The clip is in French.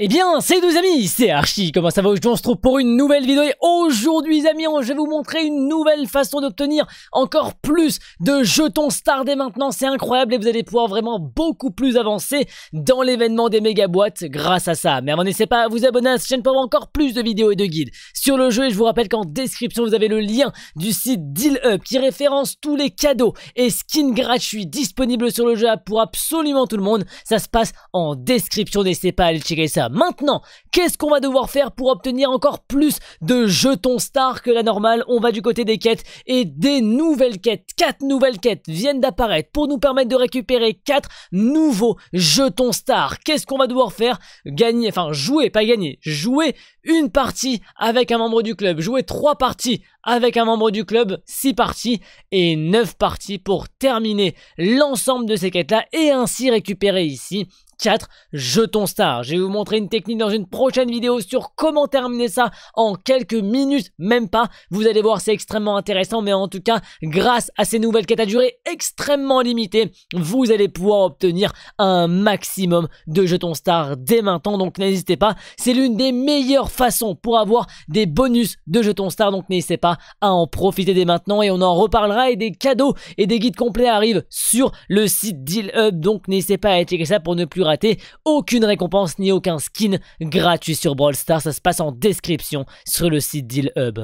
Eh bien, c'est les amis, c'est Archie, comment ça va Aujourd'hui on se retrouve pour une nouvelle vidéo et aujourd'hui amis, je vais vous montrer une nouvelle façon d'obtenir encore plus de jetons star maintenant, c'est incroyable et vous allez pouvoir vraiment beaucoup plus avancer dans l'événement des méga boîtes grâce à ça. Mais avant n'hésitez pas à vous abonner à cette chaîne pour avoir encore plus de vidéos et de guides sur le jeu et je vous rappelle qu'en description vous avez le lien du site DealUp qui référence tous les cadeaux et skins gratuits disponibles sur le jeu pour absolument tout le monde, ça se passe en description, n'hésitez pas à aller checker ça. Maintenant, qu'est-ce qu'on va devoir faire pour obtenir encore plus de jetons stars que la normale On va du côté des quêtes et des nouvelles quêtes. Quatre nouvelles quêtes viennent d'apparaître pour nous permettre de récupérer quatre nouveaux jetons stars. Qu'est-ce qu'on va devoir faire Gagner, enfin jouer, pas gagner, jouer une partie avec un membre du club, jouer trois parties avec un membre du club, 6 parties et 9 parties pour terminer l'ensemble de ces quêtes-là et ainsi récupérer ici jetons star. Je vais vous montrer une technique dans une prochaine vidéo sur comment terminer ça en quelques minutes, même pas. Vous allez voir, c'est extrêmement intéressant, mais en tout cas, grâce à ces nouvelles quêtes à durée extrêmement limitées vous allez pouvoir obtenir un maximum de jetons stars dès maintenant, donc n'hésitez pas. C'est l'une des meilleures façons pour avoir des bonus de jetons stars, donc n'hésitez pas à en profiter dès maintenant et on en reparlera et des cadeaux et des guides complets arrivent sur le site Deal Hub, donc n'hésitez pas à checker ça pour ne plus rater aucune récompense ni aucun skin gratuit sur Brawl Stars. Ça se passe en description sur le site Deal Hub.